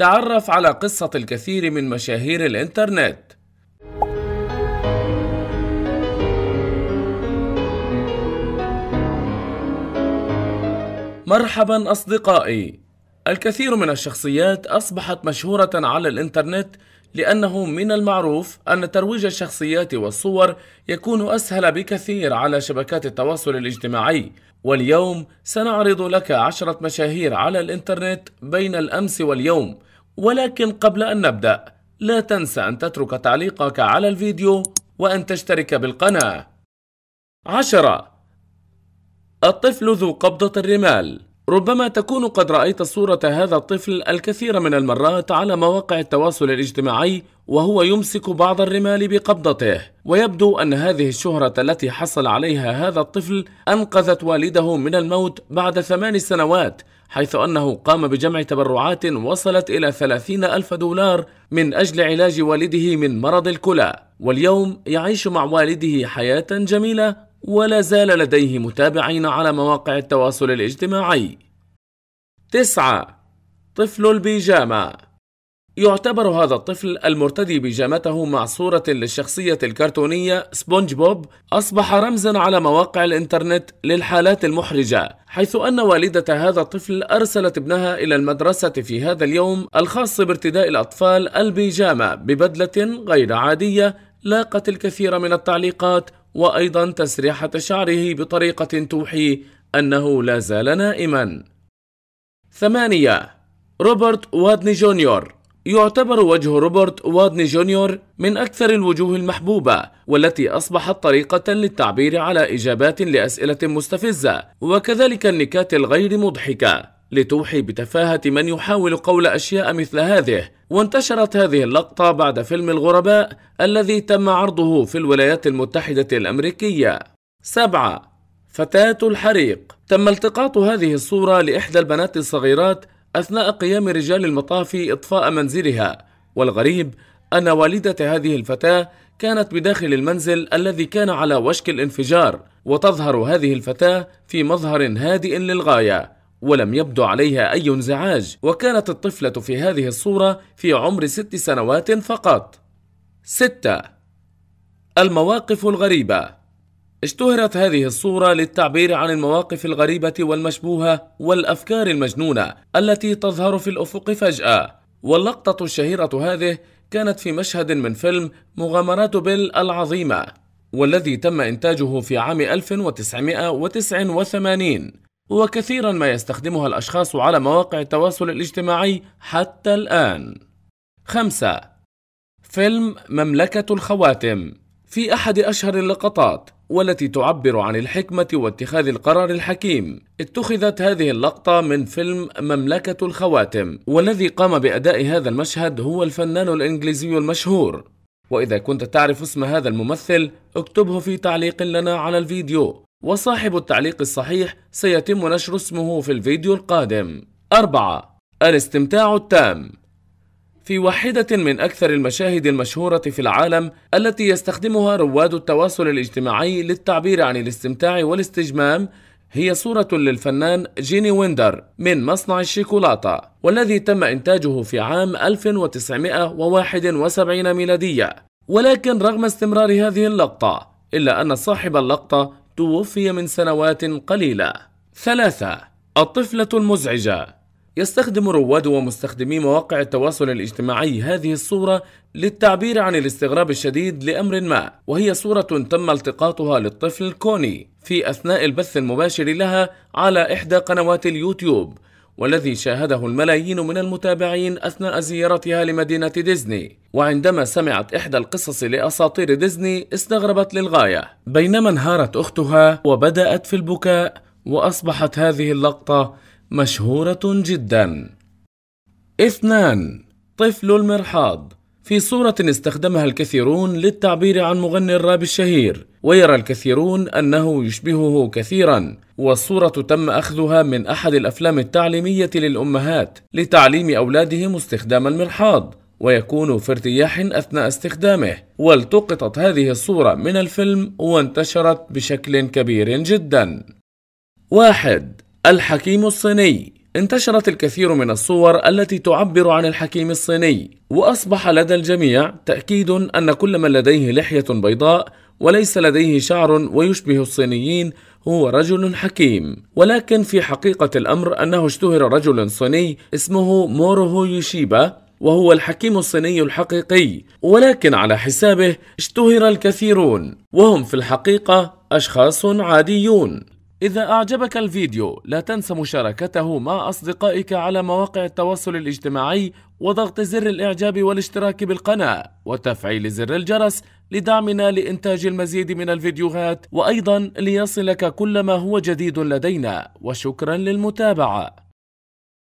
تعرف على قصة الكثير من مشاهير الإنترنت مرحبا أصدقائي الكثير من الشخصيات أصبحت مشهورة على الإنترنت لأنه من المعروف أن ترويج الشخصيات والصور يكون أسهل بكثير على شبكات التواصل الاجتماعي واليوم سنعرض لك عشرة مشاهير على الإنترنت بين الأمس واليوم ولكن قبل أن نبدأ لا تنسى أن تترك تعليقك على الفيديو وأن تشترك بالقناة عشرة الطفل ذو قبضة الرمال ربما تكون قد رأيت صورة هذا الطفل الكثير من المرات على مواقع التواصل الاجتماعي وهو يمسك بعض الرمال بقبضته ويبدو أن هذه الشهرة التي حصل عليها هذا الطفل أنقذت والده من الموت بعد ثمان سنوات حيث أنه قام بجمع تبرعات وصلت إلى 30 ألف دولار من أجل علاج والده من مرض الكلى واليوم يعيش مع والده حياة جميلة ولا زال لديه متابعين على مواقع التواصل الاجتماعي 9. طفل البيجامه يعتبر هذا الطفل المرتدي بيجامته مع صورة للشخصية الكرتونية سبونج بوب أصبح رمزا على مواقع الإنترنت للحالات المحرجة حيث أن والدة هذا الطفل أرسلت ابنها إلى المدرسة في هذا اليوم الخاص بارتداء الأطفال البيجامة ببدلة غير عادية لاقت الكثير من التعليقات وأيضا تسريحة شعره بطريقة توحي أنه لا زال نائما ثمانية روبرت وادني جونيور يعتبر وجه روبرت وادني جونيور من أكثر الوجوه المحبوبة والتي أصبحت طريقة للتعبير على إجابات لأسئلة مستفزة وكذلك النكات الغير مضحكة لتوحي بتفاهة من يحاول قول أشياء مثل هذه وانتشرت هذه اللقطة بعد فيلم الغرباء الذي تم عرضه في الولايات المتحدة الأمريكية 7. فتاة الحريق تم التقاط هذه الصورة لإحدى البنات الصغيرات أثناء قيام رجال المطافي إطفاء منزلها والغريب أن والدة هذه الفتاة كانت بداخل المنزل الذي كان على وشك الانفجار وتظهر هذه الفتاة في مظهر هادئ للغاية ولم يبدو عليها أي انزعاج وكانت الطفلة في هذه الصورة في عمر ست سنوات فقط ستة المواقف الغريبة اشتهرت هذه الصورة للتعبير عن المواقف الغريبة والمشبوهة والأفكار المجنونة التي تظهر في الأفق فجأة واللقطة الشهيرة هذه كانت في مشهد من فيلم مغامرات بيل العظيمة والذي تم إنتاجه في عام 1989 وكثيرا ما يستخدمها الأشخاص على مواقع التواصل الاجتماعي حتى الآن 5. فيلم مملكة الخواتم في أحد أشهر اللقطات والتي تعبر عن الحكمة واتخاذ القرار الحكيم. اتخذت هذه اللقطة من فيلم مملكة الخواتم، والذي قام بأداء هذا المشهد هو الفنان الإنجليزي المشهور. وإذا كنت تعرف اسم هذا الممثل، اكتبه في تعليق لنا على الفيديو، وصاحب التعليق الصحيح سيتم نشر اسمه في الفيديو القادم. 4. الاستمتاع التام في واحدة من أكثر المشاهد المشهورة في العالم التي يستخدمها رواد التواصل الاجتماعي للتعبير عن الاستمتاع والاستجمام هي صورة للفنان جيني ويندر من مصنع الشيكولاتة والذي تم إنتاجه في عام 1971 ميلادية ولكن رغم استمرار هذه اللقطة إلا أن صاحب اللقطة توفي من سنوات قليلة ثلاثة الطفلة المزعجة يستخدم رواد ومستخدمي مواقع التواصل الاجتماعي هذه الصورة للتعبير عن الاستغراب الشديد لأمر ما وهي صورة تم التقاطها للطفل كوني في أثناء البث المباشر لها على إحدى قنوات اليوتيوب والذي شاهده الملايين من المتابعين أثناء زيارتها لمدينة ديزني وعندما سمعت إحدى القصص لأساطير ديزني استغربت للغاية بينما انهارت أختها وبدأت في البكاء وأصبحت هذه اللقطة مشهورة جدا. اثنان طفل المرحاض في صورة استخدمها الكثيرون للتعبير عن مغني الراب الشهير ويرى الكثيرون أنه يشبهه كثيرا والصورة تم أخذها من أحد الأفلام التعليمية للأمهات لتعليم أولادهم استخدام المرحاض ويكون في ارتياح أثناء استخدامه والتقطت هذه الصورة من الفيلم وانتشرت بشكل كبير جدا واحد الحكيم الصيني انتشرت الكثير من الصور التي تعبر عن الحكيم الصيني واصبح لدى الجميع تاكيد ان كل من لديه لحيه بيضاء وليس لديه شعر ويشبه الصينيين هو رجل حكيم ولكن في حقيقه الامر انه اشتهر رجل صيني اسمه مورو يوشيبا وهو الحكيم الصيني الحقيقي ولكن على حسابه اشتهر الكثيرون وهم في الحقيقة أشخاص عاديون إذا أعجبك الفيديو لا تنسى مشاركته مع أصدقائك على مواقع التواصل الاجتماعي وضغط زر الإعجاب والاشتراك بالقناة وتفعيل زر الجرس لدعمنا لإنتاج المزيد من الفيديوهات وأيضا ليصلك كل ما هو جديد لدينا وشكرا للمتابعة